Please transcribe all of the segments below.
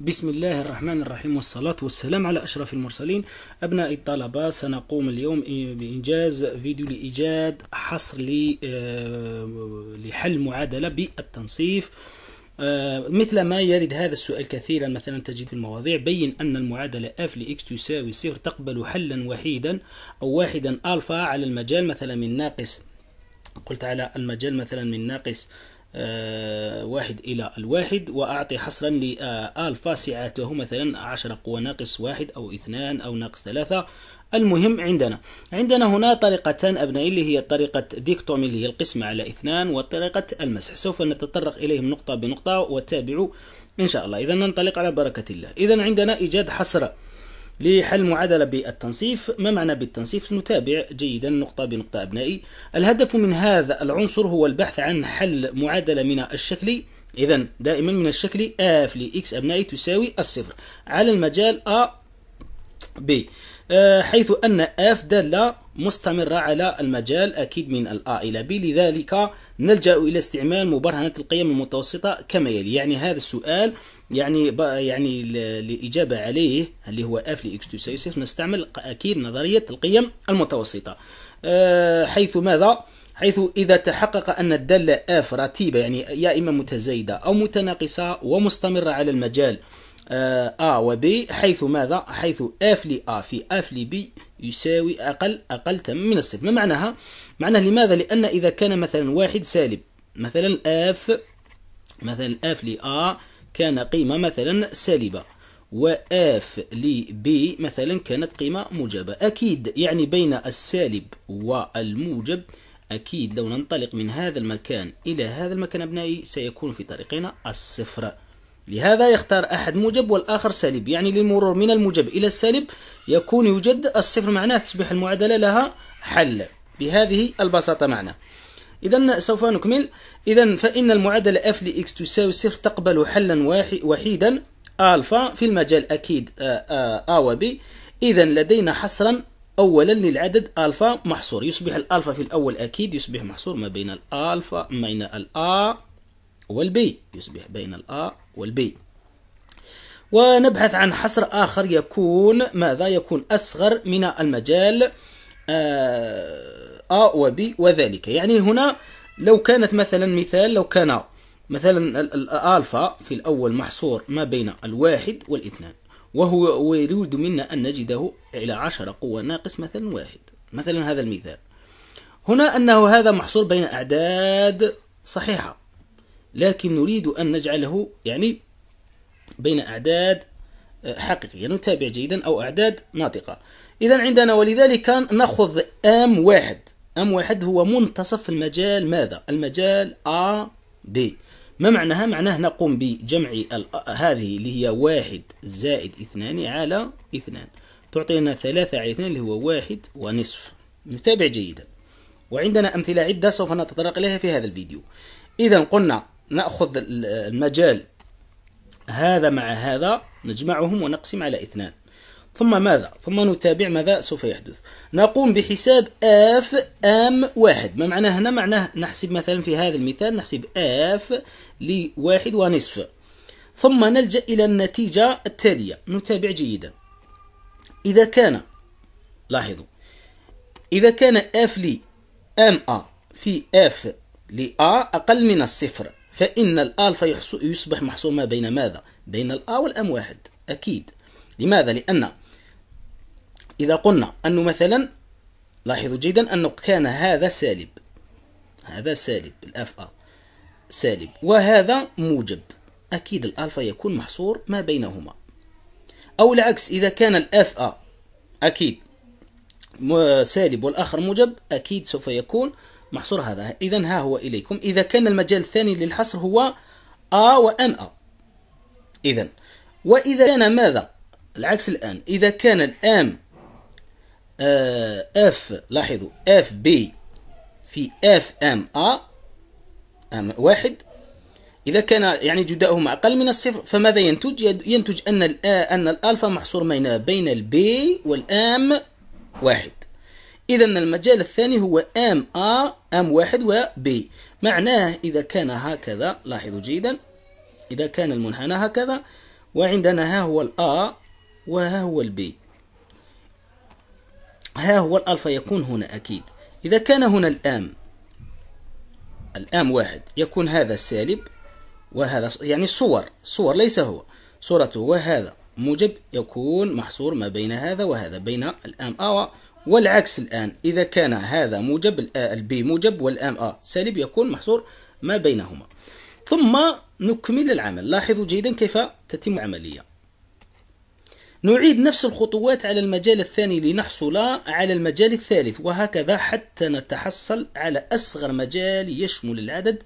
بسم الله الرحمن الرحيم والصلاة والسلام على أشرف المرسلين أبناء الطلبة سنقوم اليوم بإنجاز فيديو لإيجاد حصر آه، لحل معادلة بالتنصيف آه، مثل ما يرد هذا السؤال كثيرا مثلا تجد في المواضيع بين أن المعادلة f لx تساوي صفر تقبل حلا وحيدا أو واحدا ألفا على المجال مثلا من ناقص قلت على المجال مثلا من ناقص آه، واحد إلى الواحد وأعطي حصرا لألفا سعته مثلا عشر قوى ناقص واحد أو اثنان أو ناقص ثلاثة المهم عندنا عندنا هنا طريقتان أبنائي اللي هي طريقة ديكتومي اللي هي القسمة على اثنان وطريقة المسح سوف نتطرق إليهم نقطة بنقطة وتابعوا إن شاء الله إذا ننطلق على بركة الله إذا عندنا إيجاد حصر لحل معادلة بالتنصيف ما معنى بالتنصيف نتابع جيدا نقطة بنقطة أبنائي الهدف من هذا العنصر هو البحث عن حل معادلة من الشكل إذا دائما من الشكل اف لإكس أبنائي تساوي الصفر على المجال أ آه، ب حيث أن اف دالة مستمرة على المجال أكيد من الأ إلى ب لذلك نلجأ إلى استعمال مبرهنة القيم المتوسطة كما يلي يعني هذا السؤال يعني يعني الإجابة عليه اللي هو اف لإكس تساوي نستعمل أكيد نظرية القيم المتوسطة أه حيث ماذا؟ حيث إذا تحقق أن الدالة F رتيبة يعني يا إما متزايدة أو متناقصة ومستمرة على المجال آه، و ب حيث ماذا؟ حيث اف ل آ في اف ل B يساوي أقل أقل تم من الصفر ما معناها؟ معناه لماذا؟ لأن إذا كان مثلا واحد سالب مثلا اف مثلا اف ل آ كان قيمة مثلا سالبة وآف لبي مثلا كانت قيمة موجبة أكيد يعني بين السالب والموجب أكيد لو ننطلق من هذا المكان إلى هذا المكان أبنائي سيكون في طريقنا الصفر لهذا يختار أحد موجب والآخر سالب يعني للمرور من الموجب إلى السالب يكون يوجد الصفر معناه تصبح المعادلة لها حل بهذه البساطة معنا إذا سوف نكمل إذا فإن المعادلة f لx تساوي صفر تقبل حلا وحيدا ألفا في المجال أكيد أ و ب إذا لدينا حصرا أولا للعدد ألفا محصور يصبح الألفا في الأول أكيد يصبح محصور ما بين الألفا ما بين الأ والبي يصبح بين الآ والبي ونبحث عن حصر آخر يكون ماذا يكون أصغر من المجال آ وبي وذلك يعني هنا لو كانت مثلا مثال لو كان مثلا الألفا في الأول محصور ما بين الواحد والاثنان وهو ويريد منا أن نجده إلى عشرة قوة ناقص مثلا واحد مثلا هذا المثال هنا أنه هذا محصور بين أعداد صحيحة لكن نريد أن نجعله يعني بين أعداد آه، حقيقية يعني نتابع جيدا أو أعداد ناطقة إذا عندنا ولذلك نأخذ أم واحد أم واحد هو منتصف المجال ماذا؟ المجال A B ما معناها؟ معناه نقوم بجمع هذه اللي هي واحد زائد اثنان على اثنان تعطينا ثلاثة على اثنان اللي هو واحد ونصف نتابع جيدا وعندنا أمثلة عدة سوف نتطرق إليها في هذا الفيديو إذا قلنا نأخذ المجال هذا مع هذا نجمعهم ونقسم على اثنان ثم ماذا؟ ثم نتابع ماذا سوف يحدث نقوم بحساب اف ام واحد ما معناه هنا معناه نحسب مثلا في هذا المثال نحسب اف لواحد ونصف ثم نلجأ إلى النتيجة التالية نتابع جيدا إذا كان لاحظوا إذا كان اف لي ام ا في اف ا أقل من الصفر فإن الألفا يصبح محصورا بين ماذا؟ بين الأ والأم واحد أكيد لماذا؟ لأن إذا قلنا أنه مثلا لاحظوا جيدا أنه كان هذا سالب هذا سالب الأف أ سالب وهذا موجب أكيد الألفا يكون محصور ما بينهما أو العكس إذا كان الأف أ أكيد سالب والآخر موجب أكيد سوف يكون محصور هذا إذا ها هو إليكم إذا كان المجال الثاني للحصر هو أ وأن أ إذا وإذا كان ماذا العكس الآن إذا كان الآن اف لاحظوا اف بي في اف ام ا ام واحد اذا كان يعني جداؤهما اقل من الصفر فماذا ينتج ينتج ان ان الالفا محصور بين بين البي والام واحد إذا المجال الثاني هو ام ا ام واحد وبي معناه إذا كان هكذا لاحظوا جيدا إذا كان المنحنى هكذا وعندنا ها هو الآ وها هو البي ها هو الألفا يكون هنا أكيد إذا كان هنا الآم الآم واحد يكون هذا السالب وهذا يعني صور صور ليس هو صورته وهذا موجب يكون محصور ما بين هذا وهذا بين الآم آ والعكس الآن إذا كان هذا موجب البي موجب والآن أ سالب يكون محصور ما بينهما ثم نكمل العمل لاحظوا جيدا كيف تتم العملية نعيد نفس الخطوات على المجال الثاني لنحصل على المجال الثالث وهكذا حتى نتحصل على أصغر مجال يشمل العدد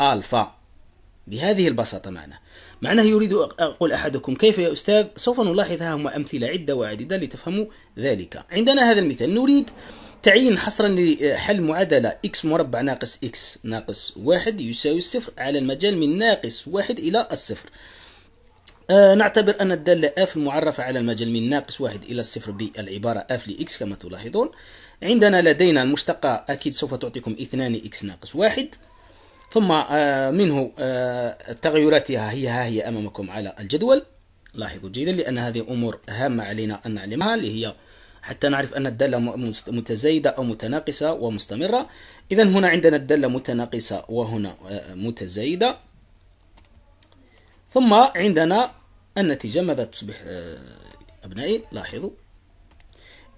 ألفا بهذه البساطة معناه معناه يريد أقول أحدكم كيف يا أستاذ سوف نلاحظ هما أمثلة عدة وعديدة لتفهموا ذلك عندنا هذا المثال نريد تعيين حصرا لحل معادلة x مربع ناقص x ناقص واحد يساوي الصفر على المجال من ناقص واحد إلى الصفر آه نعتبر أن الدالة f المعرفة على المجال من ناقص واحد إلى الصفر بالعبارة f لx كما تلاحظون عندنا لدينا المشتقة أكيد سوف تعطيكم 2 x ناقص واحد ثم آه، منه آه، تغيراتها هي ها هي أمامكم على الجدول لاحظوا جيدا لأن هذه أمور هامة علينا أن نعلمها اللي هي حتى نعرف أن الدالة متزايدة أو متناقصة ومستمرة إذا هنا عندنا الدالة متناقصة وهنا آه، متزايدة ثم عندنا النتيجة ماذا تصبح أبنائي لاحظوا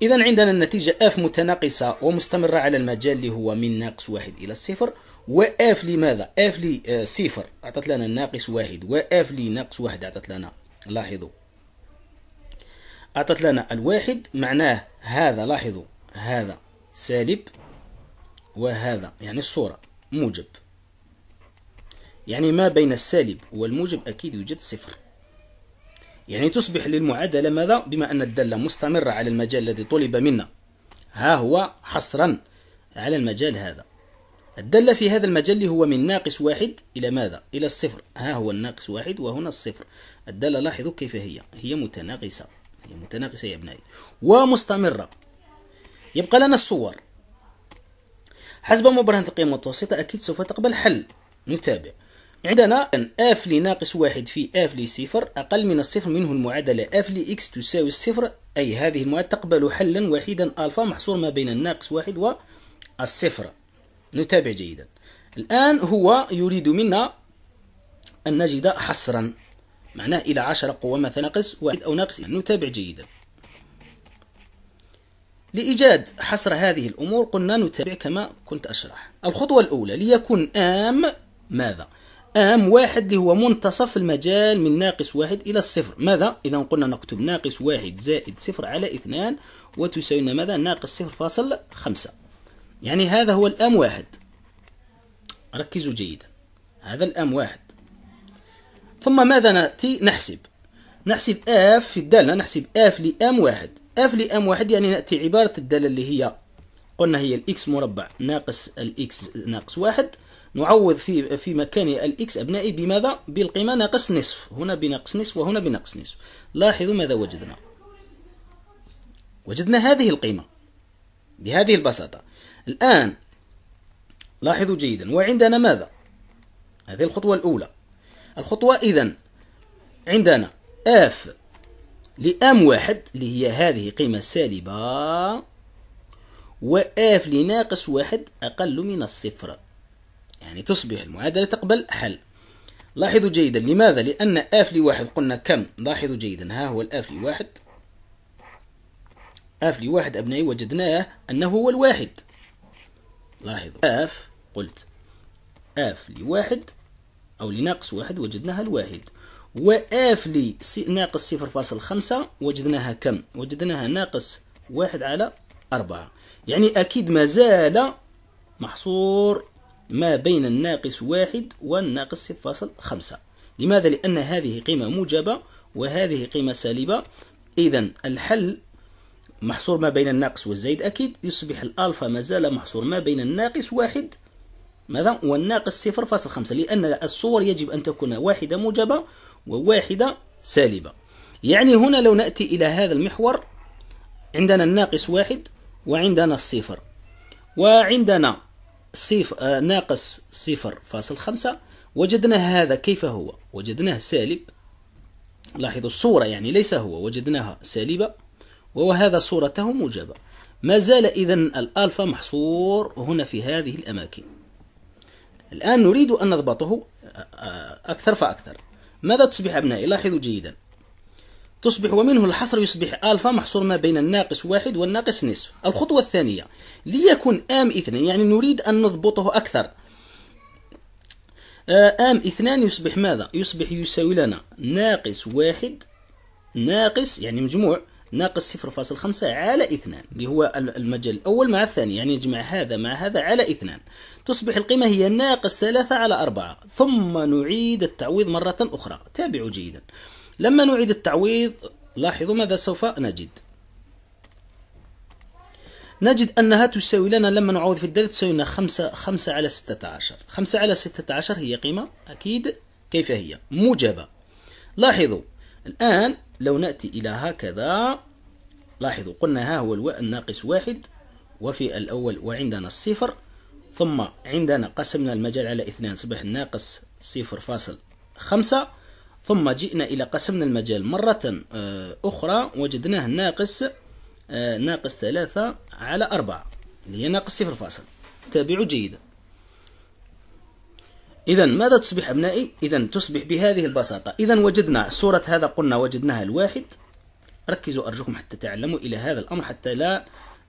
إذا عندنا النتيجة اف متناقصة ومستمرة على المجال اللي هو من ناقص واحد إلى الصفر و اف لماذا اف لي آه، صفر اعطت لنا ناقص واحد اف لي ناقص واحد اعطت لنا لاحظوا اعطت لنا الواحد معناه هذا لاحظوا هذا سالب وهذا يعني الصورة موجب يعني ما بين السالب والموجب أكيد يوجد صفر يعني تصبح للمعادلة ماذا؟ بما أن الدالة مستمرة على المجال الذي طلب منا ها هو حصرا على المجال هذا الدالة في هذا المجال هو من ناقص واحد إلى ماذا؟ إلى الصفر ها هو الناقص واحد وهنا الصفر الدالة لاحظوا كيف هي هي متناقصة هي متناقصة يا أبنائي ومستمرة يبقى لنا الصور حسب مبرهنة القيم المتوسطة أكيد سوف تقبل حل نتابع عندنا اف لناقص واحد في اف لصفر أقل من الصفر منه المعادلة اف لإكس تساوي الصفر أي هذه المعادلة تقبل حلا وحيدا ألفا محصور ما بين الناقص واحد والصفر نتابع جيدا الآن هو يريد منا أن نجد حصرا معناه إلى عشرة قوة مثلا ناقص واحد أو ناقص نتابع جيدا لإيجاد حصر هذه الأمور قلنا نتابع كما كنت أشرح الخطوة الأولى ليكون آم ماذا؟ آم واحد اللي هو منتصف المجال من ناقص واحد إلى الصفر ماذا؟ إذا قلنا نكتب ناقص واحد زائد صفر على اثنان وتساوينا ماذا؟ ناقص صفر فاصل خمسة يعني هذا هو الأم واحد ركزوا جيدا هذا الأم واحد ثم ماذا نأتي نحسب نحسب اف في الدالة نحسب اف لام واحد اف لام واحد يعني نأتي عبارة الدالة اللي هي قلنا هي الاكس مربع ناقص الاكس ناقص واحد نعوض في في مكان الاكس ابنائي بماذا بالقيمة ناقص نصف هنا بناقص نصف وهنا بناقص نصف لاحظوا ماذا وجدنا وجدنا هذه القيمة بهذه البساطة الآن لاحظوا جيدا وعندنا ماذا هذه الخطوة الأولى الخطوة إذا عندنا اف لام واحد اللي هي هذه قيمة سالبة واف لناقص واحد أقل من الصفر يعني تصبح المعادلة تقبل حل لاحظوا جيدا لماذا لأن اف لواحد قلنا كم لاحظوا جيدا ها هو الاف لواحد اف لواحد أبنائي وجدناه أنه هو الواحد لاحظوا اف قلت اف لواحد أو لناقص واحد وجدناها الواحد وآف لناقص ناقص صفر فاصل خمسة وجدناها كم؟ وجدناها ناقص واحد على أربعة يعني أكيد ما زال محصور ما بين الناقص واحد والناقص صفر فاصل خمسة لماذا؟ لأن هذه قيمة موجبة وهذه قيمة سالبة إذا الحل محصور ما بين الناقص والزائد أكيد يصبح الألفا ما زال محصور ما بين الناقص واحد ماذا والناقص صفر فاصل خمسة لأن الصور يجب أن تكون واحدة موجبة وواحدة سالبة يعني هنا لو نأتي إلى هذا المحور عندنا الناقص واحد وعندنا الصفر وعندنا صف... آه، ناقص صفر فاصل خمسة وجدنا هذا كيف هو وجدناه سالب لاحظوا الصورة يعني ليس هو وجدناها سالبة وهذا صورته موجبة ما زال إذا الألفا محصور هنا في هذه الأماكن الآن نريد أن نضبطه آه، أكثر فأكثر ماذا تصبح أبنائي لاحظوا جيدا تصبح ومنه الحصر يصبح ألفا محصور ما بين الناقص واحد والناقص نصف الخطوة الثانية ليكن آم اثنين يعني نريد أن نضبطه أكثر آه، آم اثنان يصبح ماذا يصبح يساوي لنا ناقص واحد ناقص يعني مجموع ناقص 0.5 على 2 اللي هو المجال الأول مع الثاني يعني يجمع هذا مع هذا على 2 تصبح القيمة هي ناقص 3 على 4 ثم نعيد التعويض مرة أخرى تابعوا جيدا لما نعيد التعويض لاحظوا ماذا سوف نجد نجد أنها تساوي لنا لما نعوض في الدالة تساوي لنا 5 5 على 16 5 على 16 هي قيمة أكيد كيف هي موجبة لاحظوا الآن لو نأتي إلى هكذا لاحظوا قلنا ها هو الواء الناقص واحد وفي الأول وعندنا الصفر ثم عندنا قسمنا المجال على اثنان صبح ناقص صفر فاصل خمسة ثم جئنا إلى قسمنا المجال مرة آه، أخرى وجدناه ناقص آه، ناقص ثلاثة على أربعة اللي هي ناقص صفر فاصل تابعوا جيدا إذا ماذا تصبح أبنائي؟ إذا تصبح بهذه البساطة إذا وجدنا صورة هذا قلنا وجدناها الواحد ركزوا أرجوكم حتى تعلموا إلى هذا الأمر حتى لا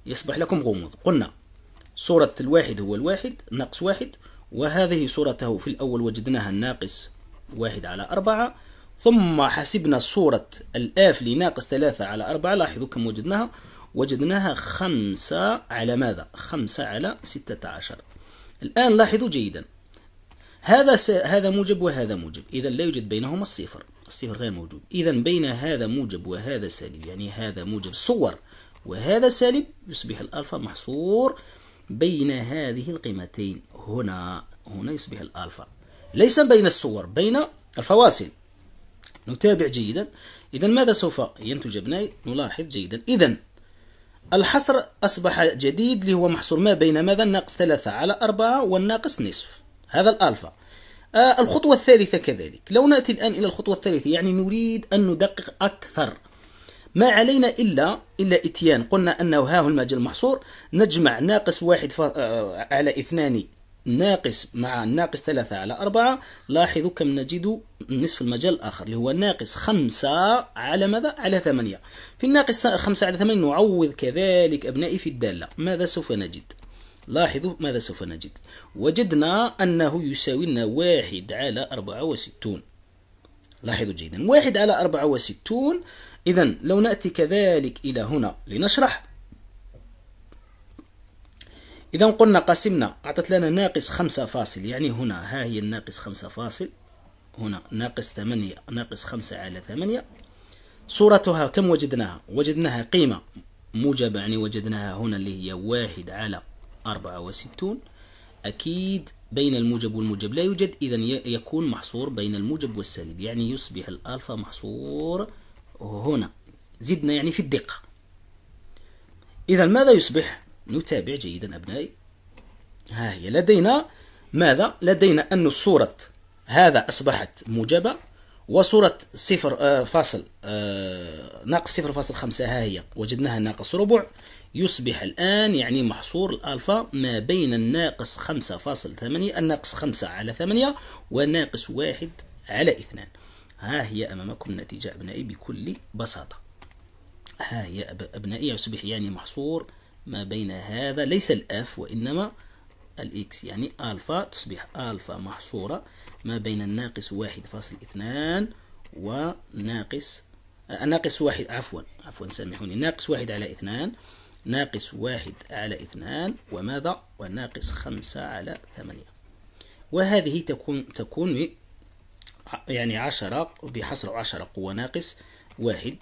يصبح لكم غموض قلنا صورة الواحد هو الواحد ناقص واحد وهذه صورته في الأول وجدناها ناقص واحد على أربعة ثم حسبنا صورة الآف لناقص ثلاثة على أربعة لاحظوا كم وجدناها وجدناها خمسة على ماذا؟ خمسة على ستة عشر الآن لاحظوا جيدا هذا س... هذا موجب وهذا موجب إذا لا يوجد بينهما الصفر الصفر غير موجود إذا بين هذا موجب وهذا سالب يعني هذا موجب صور وهذا سالب يصبح الألفا محصور بين هذه القيمتين هنا هنا يصبح الألفا ليس بين الصور بين الفواصل نتابع جيدا إذا ماذا سوف ينتج أبنائي نلاحظ جيدا إذا الحصر أصبح جديد اللي هو محصور ما بين ماذا ناقص ثلاثة على أربعة والناقص نصف هذا الألفا آه، الخطوة الثالثة كذلك لو نأتي الآن إلى الخطوة الثالثة يعني نريد أن ندقق أكثر ما علينا إلا إلا إتيان قلنا أنه هو المجال المحصور نجمع ناقص واحد ف... آه، على اثنان ناقص مع ناقص ثلاثة على أربعة لاحظوا كم نجد نصف المجال الآخر اللي هو ناقص خمسة على ماذا؟ على ثمانية في الناقص خمسة على ثمانية نعوض كذلك أبنائي في الدالة ماذا سوف نجد؟ لاحظوا ماذا سوف نجد وجدنا أنه يساوي لنا واحد على أربعة وستون لاحظوا جيدا واحد على أربعة وستون إذا لو نأتي كذلك إلى هنا لنشرح إذا قلنا قسمنا أعطت لنا ناقص خمسة فاصل يعني هنا ها هي الناقص خمسة فاصل هنا ناقص ثمانية ناقص خمسة على ثمانية صورتها كم وجدناها؟ وجدناها قيمة موجبة يعني وجدناها هنا اللي هي واحد على 64 أكيد بين الموجب والموجب لا يوجد إذا يكون محصور بين الموجب والسالب يعني يصبح الألفا محصور هنا زدنا يعني في الدقة إذا ماذا يصبح؟ نتابع جيدا أبنائي ها هي لدينا ماذا؟ لدينا أن صورة هذا أصبحت موجبة وصورة صفر آه، فاصل آه، ناقص صفر فاصل خمسة ها هي وجدناها ناقص ربع يصبح الآن يعني محصور الألفا ما بين الناقص خمسة فاصل ثمانية الناقص خمسة على ثمانية وناقص واحد على اثنان ها هي أمامكم النتيجة أبنائي بكل بساطة ها هي أبنائي يصبح يعني محصور ما بين هذا ليس الأف وإنما الإكس يعني ألفا تصبح ألفا محصورة ما بين الناقص واحد فاصل اثنان وناقص آه، ناقص واحد عفوا عفوا سامحوني ناقص واحد على اثنان ناقص واحد على اثنان وماذا وناقص خمسة على ثمانية وهذه تكون تكون يعني عشرة بحصر عشرة قوة ناقص واحد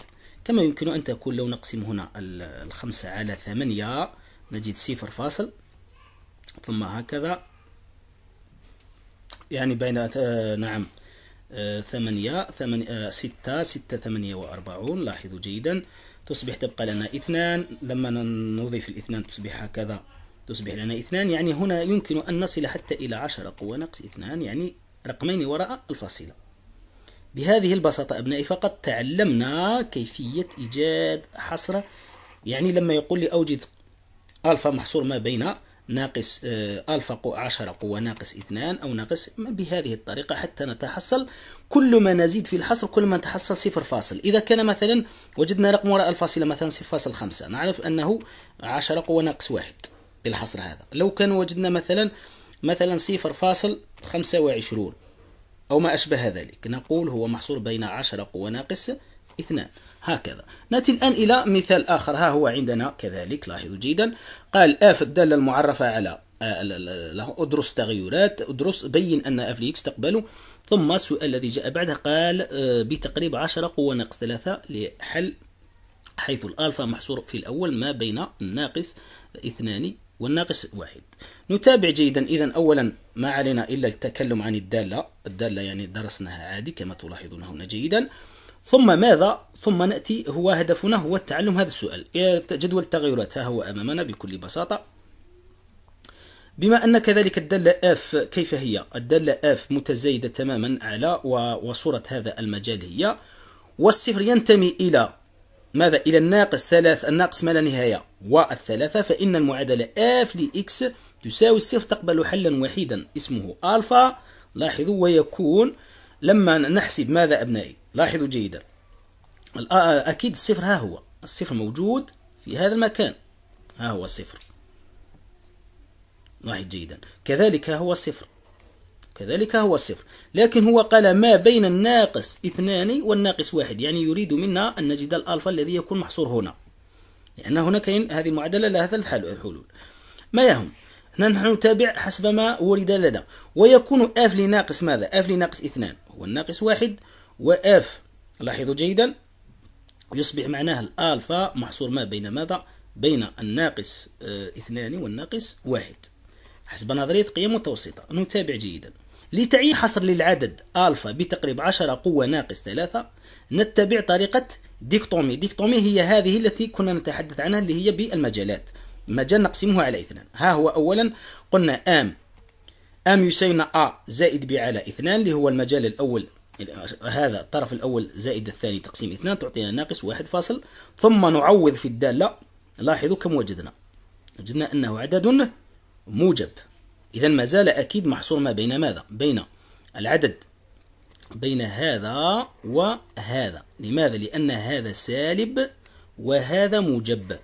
كما يمكن أن تكون لو نقسم هنا الخمسة على ثمانية نجد صفر فاصل ثم هكذا يعني بين آه، نعم آه، ثمانية ثمانية آه، ستة ستة ثمانية وأربعون لاحظوا جيدا تصبح تبقى لنا اثنان لما نضيف الاثنان تصبح هكذا تصبح لنا اثنان يعني هنا يمكن أن نصل حتى إلى عشرة قوة نقص اثنان يعني رقمين وراء الفاصلة بهذه البساطة أبنائي فقط تعلمنا كيفية إيجاد حصرة يعني لما يقول لي أوجد ألفا محصور ما بين ناقص آه، ألفا 10 قوة ناقص 2 أو ناقص بهذه الطريقة حتى نتحصل كل ما نزيد في الحصر كل ما نتحصل صفر فاصل إذا كان مثلا وجدنا رقم وراء الفاصلة مثلا صفر فاصل خمسة نعرف أنه 10 قوة ناقص واحد بالحصر هذا لو كان وجدنا مثلا مثلا صفر فاصل 25 أو ما أشبه ذلك نقول هو محصور بين 10 قوة ناقص اثنان هكذا نأتي الآن إلى مثال آخر ها هو عندنا كذلك لاحظوا جيدا قال اف الدالة المعرفة على آه، ادرس تغيرات ادرس بين ان اف ليكس تقبله ثم السؤال الذي جاء بعده قال آه، بتقريب 10 قوة ناقص 3 لحل حيث الالفا محصور في الاول ما بين الناقص 2 والناقص 1 نتابع جيدا اذا اولا ما علينا الا التكلم عن الدالة الدالة يعني درسناها عادي كما تلاحظون هنا جيدا ثم ماذا ثم نأتي هو هدفنا هو التعلم هذا السؤال إيه جدول التغيرات ها هو أمامنا بكل بساطة بما أن كذلك الدالة F كيف هي الدالة F متزايدة تماما على وصورة هذا المجال هي والصفر ينتمي إلى ماذا إلى الناقص ثلاث الناقص ما لا نهاية والثلاثة فإن المعادلة F لإكس تساوي الصفر تقبل حلا وحيدا اسمه ألفا لاحظوا ويكون لما نحسب ماذا أبنائي لاحظوا جيدا أكيد الصفر ها هو الصفر موجود في هذا المكان ها هو الصفر لاحظ جيدا كذلك هو الصفر كذلك هو الصفر لكن هو قال ما بين الناقص اثنان والناقص واحد يعني يريد منا أن نجد الألفا الذي يكون محصور هنا لأن يعني هنا كاين هذه المعادلة لها ثلاث حلول ما يهم هنا نحن نتابع حسب ما ورد لنا ويكون اف لناقص ماذا اف لناقص اثنان هو الناقص واحد وإف لاحظوا جيدا يصبح معناه الألفا محصور ما بين ماذا؟ بين الناقص آه، اثنان والناقص واحد حسب نظرية قيم متوسطة نتابع جيدا لتعيين حصر للعدد ألفا بتقريب 10 قوة ناقص ثلاثة نتبع طريقة ديكتومي ديكتومي هي هذه التي كنا نتحدث عنها اللي هي بالمجالات مجال نقسمه على اثنان ها هو أولا قلنا آم آم يساوينا أ زائد ب على اثنان اللي هو المجال الأول هذا الطرف الأول زائد الثاني تقسيم اثنان تعطينا ناقص واحد فاصل ثم نعوض في الدالة لاحظوا كم وجدنا وجدنا أنه عدد موجب إذا ما زال أكيد محصور ما بين ماذا بين العدد بين هذا وهذا لماذا لأن هذا سالب وهذا موجب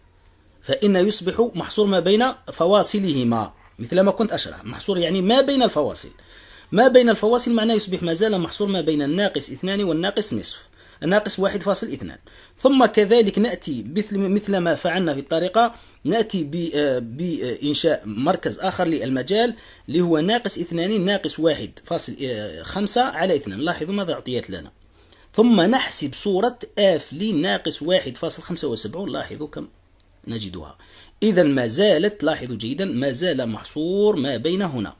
فإن يصبح محصور ما بين فواصلهما مثل ما كنت أشرح محصور يعني ما بين الفواصل ما بين الفواصل معناه يصبح ما زال محصور ما بين الناقص اثنان والناقص نصف الناقص واحد فاصل اثنان ثم كذلك نأتي مثل, مثل ما فعلنا في الطريقة نأتي آه، بإنشاء مركز آخر للمجال اللي هو ناقص اثنان ناقص واحد فاصل آه، خمسة على اثنان لاحظوا ماذا أعطيت لنا ثم نحسب صورة اف لناقص واحد فاصل خمسة وسبعون لاحظوا كم نجدها إذا ما زالت لاحظوا جيدا ما زال محصور ما بين هنا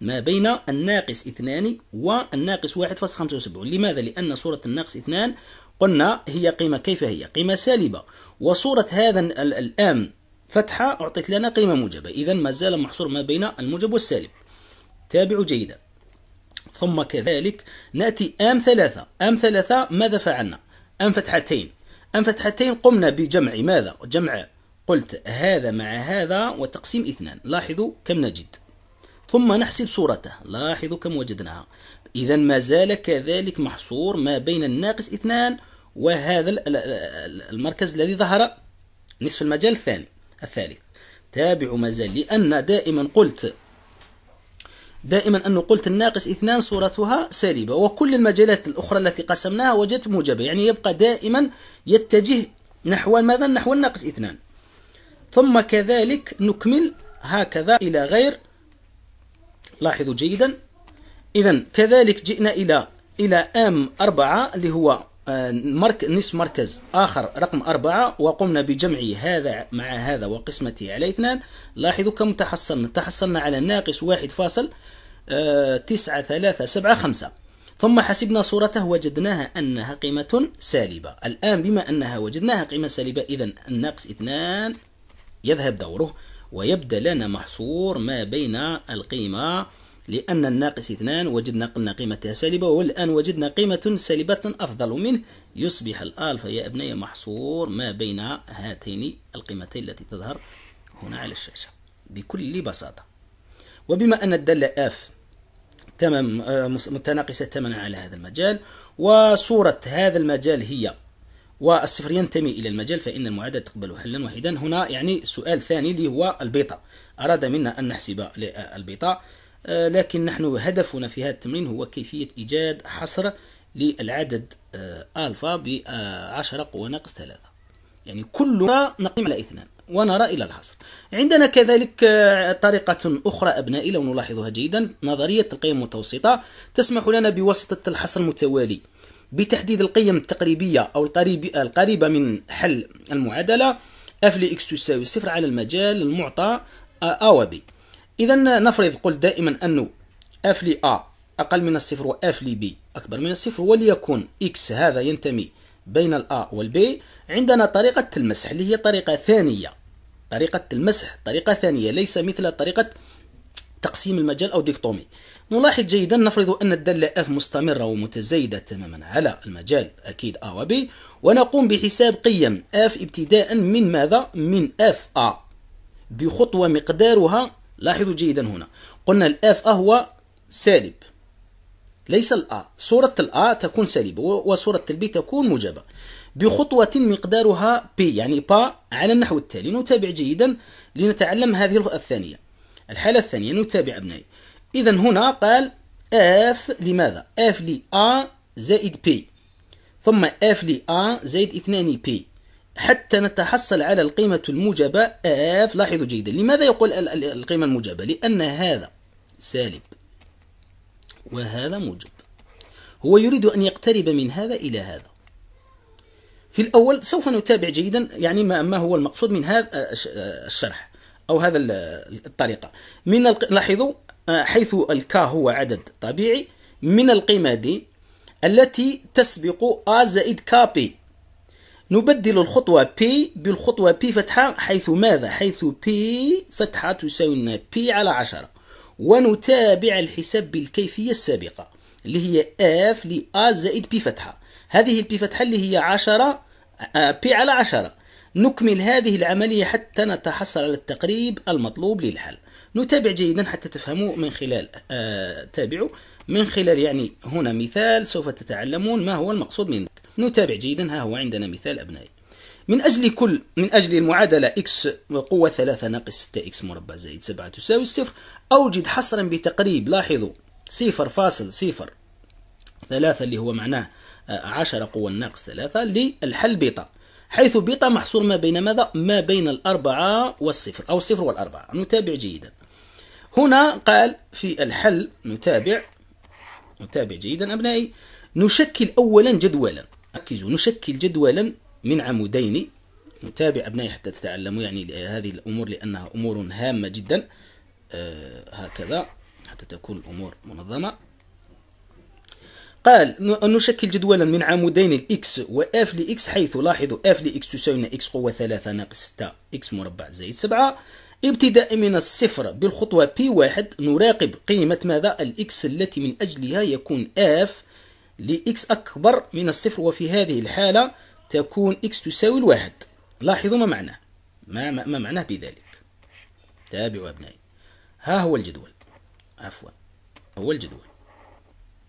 ما بين الناقص 2 والناقص 1.75 لماذا؟ لأن صورة الناقص 2 قلنا هي قيمة كيف هي؟ قيمة سالبة وصورة هذا الآن فتحة أعطت لنا قيمة موجبة إذا ما زال محصور ما بين الموجب والسالب تابعوا جيدا ثم كذلك نأتي أم ثلاثة أم ثلاثة ماذا فعلنا؟ أم فتحتين أم فتحتين قمنا بجمع ماذا؟ جمع قلت هذا مع هذا وتقسيم اثنان لاحظوا كم نجد ثم نحسب صورته لاحظوا كم وجدناها إذا ما زال كذلك محصور ما بين الناقص اثنان وهذا المركز الذي ظهر نصف المجال الثاني الثالث تابعوا ما زال لأن دائما قلت دائما أنه قلت الناقص اثنان صورتها سالبة وكل المجالات الأخرى التي قسمناها وجدت موجبة يعني يبقى دائما يتجه نحو ماذا نحو الناقص اثنان ثم كذلك نكمل هكذا إلى غير لاحظوا جيدا إذا كذلك جئنا إلى إلى أم 4 اللي هو آه، مرك نصف مركز آخر رقم 4 وقمنا بجمع هذا مع هذا وقسمته على اثنان لاحظوا كم تحصلنا تحصلنا على ناقص واحد فاصل آه، تسعة ثلاثة سبعة خمسة ثم حسبنا صورته وجدناها أنها قيمة سالبة الآن بما أنها وجدناها قيمة سالبة إذا الناقص اثنان يذهب دوره ويبدأ لنا محصور ما بين القيمة لأن الناقص اثنان وجدنا قلنا قيمتها سالبة والآن وجدنا قيمة سالبة أفضل منه يصبح الألفا يا أبني محصور ما بين هاتين القيمتين التي تظهر هنا على الشاشة بكل بساطة وبما أن الدالة اف تمام آه، متناقصة تماما على هذا المجال وصورة هذا المجال هي والصفر ينتمي إلى المجال فإن المعادلة تقبل حلا واحدا هنا يعني سؤال ثاني اللي هو البيطة أراد منا أن نحسب البيطة آه، لكن نحن هدفنا في هذا التمرين هو كيفية إيجاد حصر للعدد آه، ألفا بعشرة قوى ناقص ثلاثة يعني كل نقيم على اثنان ونرى إلى الحصر عندنا كذلك آه، طريقة أخرى أبنائي لو نلاحظها جيدا نظرية القيم المتوسطة تسمح لنا بواسطة الحصر المتوالي بتحديد القيم التقريبية أو القريبة من حل المعادلة اف لي اكس تساوي صفر على المجال المعطى ا وبي إذا نفرض قلت دائما أنه اف لي ا أقل من الصفر واف لي بي أكبر من الصفر وليكن اكس هذا ينتمي بين الأ والبي عندنا طريقة المسح اللي هي طريقة ثانية طريقة المسح طريقة ثانية ليس مثل طريقة تقسيم المجال أو ديكتومي نلاحظ جيدا نفرض أن الدالة F مستمرة ومتزايدة تماما على المجال أكيد A و B ونقوم بحساب قيم F ابتداء من ماذا؟ من F A بخطوة مقدارها لاحظوا جيدا هنا قلنا الاف F A هو سالب ليس الأ صورة الأ تكون سالبة وصورة البي تكون موجبة بخطوة مقدارها بي يعني با على النحو التالي نتابع جيدا لنتعلم هذه الثانية الحالة الثانية نتابع أبنائي إذا هنا قال اف لماذا؟ اف ل a زائد بي ثم اف ل a زائد 2 بي حتى نتحصل على القيمة الموجبة اف لاحظوا جيدا لماذا يقول القيمة الموجبة؟ لأن هذا سالب وهذا موجب هو يريد أن يقترب من هذا إلى هذا في الأول سوف نتابع جيدا يعني ما هو المقصود من هذا آه، آه، الشرح أو هذا الطريقة من لاحظوا آه، حيث الكا هو عدد طبيعي من القيمة دي التي تسبق A زائد كا بي نبدل الخطوة P بالخطوة P فتحة حيث ماذا؟ حيث P فتحة تساوي لنا P على 10 ونتابع الحساب بالكيفية السابقة اللي هي F ل A زائد P فتحة هذه P فتحة اللي هي 10 آه، P على 10 نكمل هذه العملية حتى نتحصل على التقريب المطلوب للحل نتابع جيدا حتى تفهموا من خلال آه تابعوا من خلال يعني هنا مثال سوف تتعلمون ما هو المقصود منك نتابع جيدا ها هو عندنا مثال أبنائي من أجل كل من أجل المعادلة x قوة 3 ناقص 6x مربع زائد 7 تساوي الصفر أوجد حصرا بتقريب لاحظوا صفر فاصل صفر ثلاثة اللي هو معناه آه، عشرة قوة ناقص ثلاثة للحل بيتا حيث بيتا محصور ما بين ماذا؟ ما بين الأربعة والصفر أو الصفر والأربعة نتابع جيدا هنا قال في الحل نتابع نتابع جيدا أبنائي نشكل أولا جدولا ركزوا نشكل جدولا من عمودين نتابع أبنائي حتى تتعلموا يعني هذه الأمور لأنها أمور هامة جدا آه هكذا حتى تكون الأمور منظمة قال نشكل جدولا من عمودين الاكس واف لاكس حيث لاحظوا اف لاكس تساوي اكس قوة ثلاثة ناقص ستة اكس مربع زائد سبعة ابتداء من الصفر بالخطوة P1 نراقب قيمة ماذا الإكس التي من أجلها يكون F لإكس أكبر من الصفر وفي هذه الحالة تكون إكس تساوي الواحد لاحظوا ما معناه ما, ما, ما معناه بذلك تابعوا أبنائي ها هو الجدول عفوا هو الجدول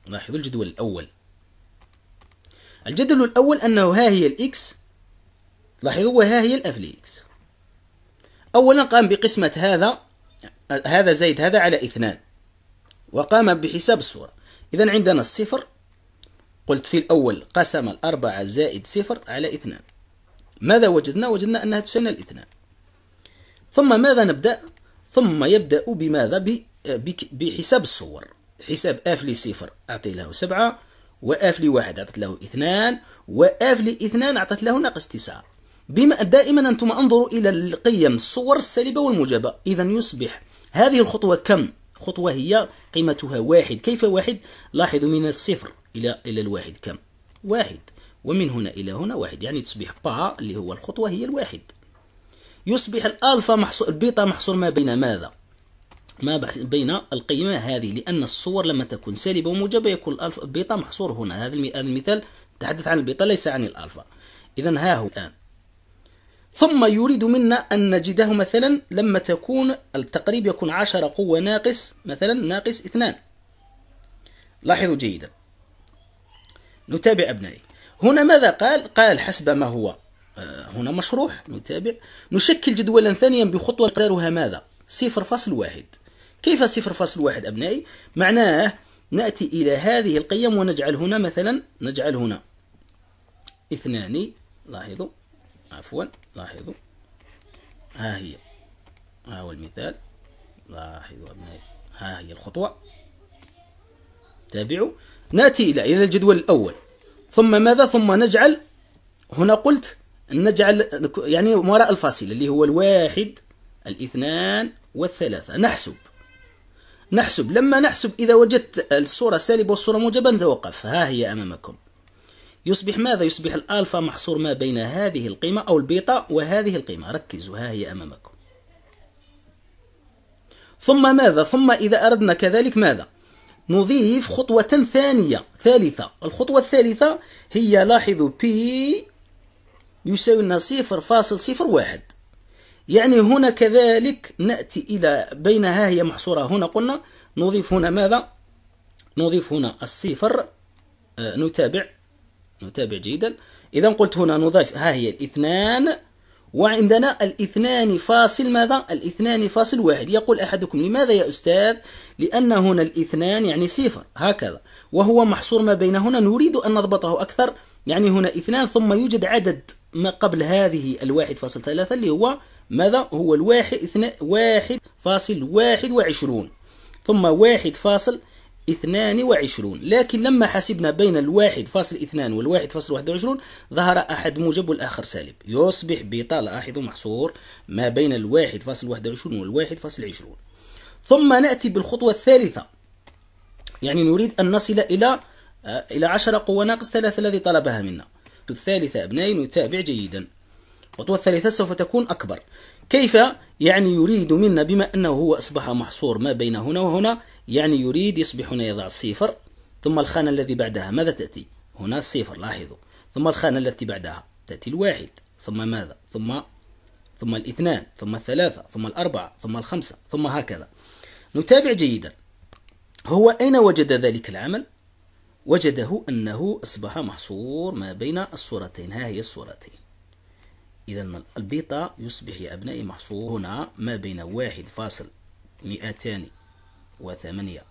لاحظوا الجدول الأول الجدول الأول أنه ها هي الإكس لاحظوا ها هي الأف لإكس أولا قام بقسمة هذا هذا زائد هذا على اثنان وقام بحساب الصورة إذا عندنا الصفر قلت في الأول قسم الأربعة زائد صفر على اثنان ماذا وجدنا؟ وجدنا أنها تساوي الاثنان ثم ماذا نبدأ؟ ثم يبدأ بماذا؟ بحساب الصور حساب اف لي صفر أعطي له سبعة واف لي واحد أعطت له اثنان واف لي اثنان أعطت له ناقص تسعة بما دائما أنتم انظروا إلى القيم الصور السالبة والموجبة إذا يصبح هذه الخطوة كم خطوة هي قيمتها واحد كيف واحد لاحظوا من الصفر إلى إلى الواحد كم واحد ومن هنا إلى هنا واحد يعني تصبح با اللي هو الخطوة هي الواحد يصبح الألفا محصور البيتا محصور ما بين ماذا ما بين القيمة هذه لأن الصور لما تكون سالبة وموجبة يكون الألفا بيتا محصور هنا هذا المثال تحدث عن البيتا ليس عن الألفا إذا ها هو الآن ثم يريد منا أن نجده مثلا لما تكون التقريب يكون 10 قوة ناقص مثلا ناقص اثنان لاحظوا جيدا نتابع أبنائي هنا ماذا قال؟ قال حسب ما هو آه، هنا مشروح نتابع نشكل جدولا ثانيا بخطوة قدرها ماذا؟ صفر فاصل واحد كيف صفر فاصل واحد أبنائي؟ معناه نأتي إلى هذه القيم ونجعل هنا مثلا نجعل هنا اثنان لاحظوا عفوا لاحظوا ها هي ها هو المثال لاحظوا أبنائي ها هي الخطوة تابعوا نأتي إلى إلى الجدول الأول ثم ماذا ثم نجعل هنا قلت نجعل يعني وراء الفاصلة اللي هو الواحد الاثنان والثلاثة نحسب نحسب لما نحسب إذا وجدت الصورة سالبة والصورة موجبة نتوقف ها هي أمامكم يصبح ماذا يصبح الالفا محصور ما بين هذه القيمة أو البيتا وهذه القيمة ركزوا ها هي أمامكم ثم ماذا ثم إذا أردنا كذلك ماذا نضيف خطوة ثانية ثالثة الخطوة الثالثة هي لاحظوا بي يساوي لنا 0.01 يعني هنا كذلك نأتي إلى بين ها هي محصورة هنا قلنا نضيف هنا ماذا نضيف هنا الصفر آه، نتابع نتابع جيدا إذا قلت هنا نضيف ها هي الاثنان وعندنا الاثنان فاصل ماذا؟ الاثنان فاصل واحد يقول أحدكم لماذا يا أستاذ؟ لأن هنا الاثنان يعني صفر هكذا وهو محصور ما بين هنا نريد أن نضبطه أكثر يعني هنا اثنان ثم يوجد عدد ما قبل هذه الواحد فاصل ثلاثة اللي هو ماذا؟ هو الواحد اثنان واحد فاصل واحد وعشرون ثم واحد فاصل 22 لكن لما حسبنا بين الواحد فاصل اثنان والواحد فاصل واحد وعشرون ظهر أحد موجب والآخر سالب يصبح بيتا لاحظوا محصور ما بين الواحد فاصل واحد وعشرون والواحد فاصل عشرون ثم نأتي بالخطوة الثالثة يعني نريد أن نصل إلى آه، إلى 10 قوة ناقص ثلاثة الذي طلبها منا الثالثة أبنائي نتابع جيدا الخطوة الثالثة سوف تكون أكبر كيف يعني يريد منا بما أنه هو أصبح محصور ما بين هنا وهنا يعني يريد يصبح هنا يضع صفر ثم الخانة الذي بعدها ماذا تأتي هنا صفر لاحظوا ثم الخانة التي بعدها تأتي الواحد ثم ماذا ثم ثم الاثنان ثم الثلاثة ثم الأربعة ثم الخمسة ثم هكذا نتابع جيدا هو أين وجد ذلك العمل وجده أنه أصبح محصور ما بين الصورتين ها هي الصورتين إذا البيطة يصبح يا أبنائي محصور هنا ما بين واحد فاصل مئتان وثمانية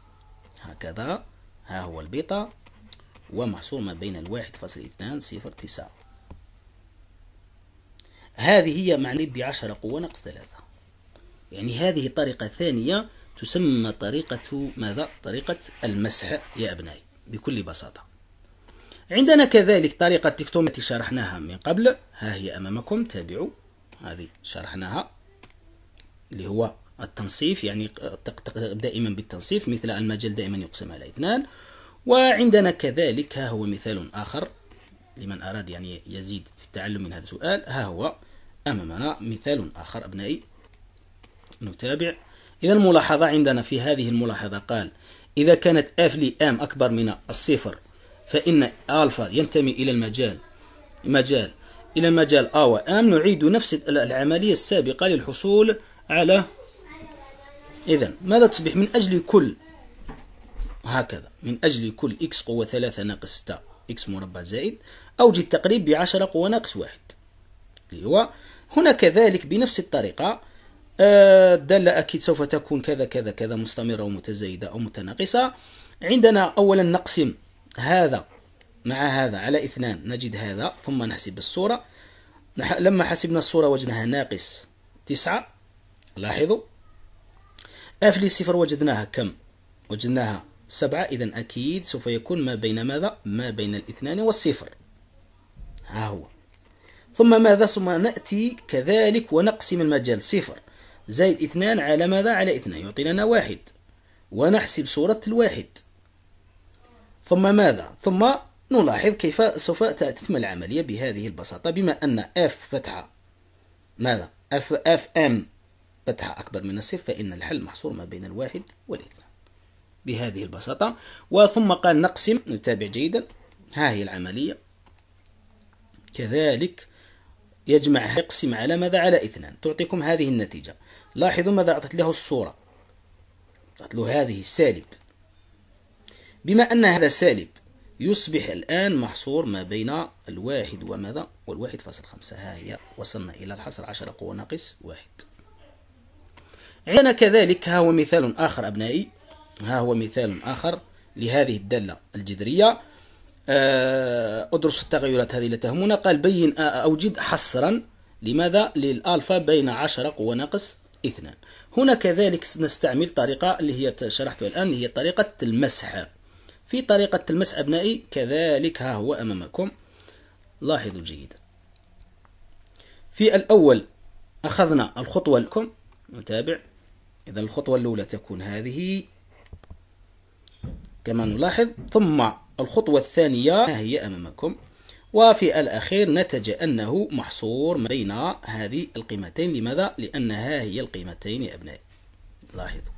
هكذا ها هو البيتا ومحصور ما بين الواحد فاصل اثنان صفر تسعة هذه هي معني بعشرة قوة ناقص ثلاثة يعني هذه طريقة ثانية تسمى طريقة ماذا؟ طريقة المسح يا أبنائي بكل بساطة عندنا كذلك طريقة التكتوم التي شرحناها من قبل ها هي أمامكم تابعوا هذه شرحناها اللي هو التنصيف يعني دائما بالتنصيف مثل المجال دائما يقسم على اثنان وعندنا كذلك ها هو مثال آخر لمن أراد يعني يزيد في التعلم من هذا السؤال ها هو أمامنا مثال آخر أبنائي نتابع إذا الملاحظة عندنا في هذه الملاحظة قال إذا كانت اف لي ام أكبر من الصفر فإن ألفا ينتمي إلى المجال مجال إلى المجال أ ام نعيد نفس العملية السابقة للحصول على إذا ماذا تصبح من أجل كل هكذا من أجل كل إكس قوة ثلاثة ناقص ستة إكس مربع زائد أوجد تقريب بعشرة قوة ناقص واحد اللي هو هنا كذلك بنفس الطريقة الدالة آه، أكيد سوف تكون كذا كذا كذا مستمرة ومتزايدة أو متناقصة عندنا أولا نقسم هذا مع هذا على اثنان نجد هذا ثم نحسب الصورة لما حسبنا الصورة وجدناها ناقص تسعة لاحظوا لي صفر وجدناها كم وجدناها سبعة إذا أكيد سوف يكون ما بين ماذا ما بين الاثنان والصفر ها هو ثم ماذا ثم نأتي كذلك ونقسم المجال صفر زائد اثنان على ماذا على اثنان يعطينا واحد ونحسب صورة الواحد ثم ماذا ثم نلاحظ كيف سوف تتم العملية بهذه البساطة بما أن F فتحة ماذا F, F M فتحة أكبر من الصفر فإن الحل محصور ما بين الواحد والاثنان بهذه البساطة وثم قال نقسم نتابع جيدا ها هي العملية كذلك يجمع يقسم على ماذا على اثنان تعطيكم هذه النتيجة لاحظوا ماذا أعطت له الصورة أعطت له هذه السالب بما أن هذا سالب يصبح الآن محصور ما بين الواحد وماذا والواحد فاصل خمسة ها هي وصلنا إلى الحصر عشرة قوة ناقص واحد عندنا كذلك ها هو مثال آخر أبنائي ها هو مثال آخر لهذه الدالة الجذرية آه، أدرس التغيرات هذه التي تهمنا قال بين آه، أوجد حصرا لماذا للألفا بين 10 قوة ناقص اثنان هنا كذلك نستعمل طريقة اللي هي شرحتها الآن اللي هي طريقة المسح في طريقة المسح أبنائي كذلك ها هو أمامكم لاحظوا جيدا في الأول أخذنا الخطوة لكم نتابع إذا الخطوة الأولى تكون هذه كما نلاحظ ثم الخطوة الثانية هي أمامكم وفي الأخير نتج أنه محصور بين هذه القيمتين لماذا؟ لأنها هي القيمتين يا أبنائي لاحظوا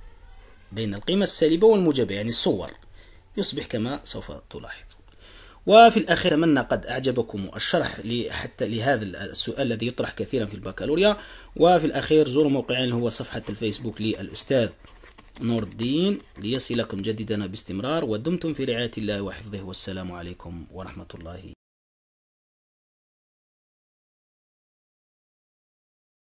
بين القيمة السالبة والموجبة يعني الصور يصبح كما سوف تلاحظ وفي الأخير أتمنى قد أعجبكم الشرح حتى لهذا السؤال الذي يطرح كثيرا في البكالوريا وفي الأخير زوروا موقعين هو صفحة الفيسبوك للأستاذ نور الدين ليصلكم جديدنا باستمرار ودمتم في رعاية الله وحفظه والسلام عليكم ورحمة الله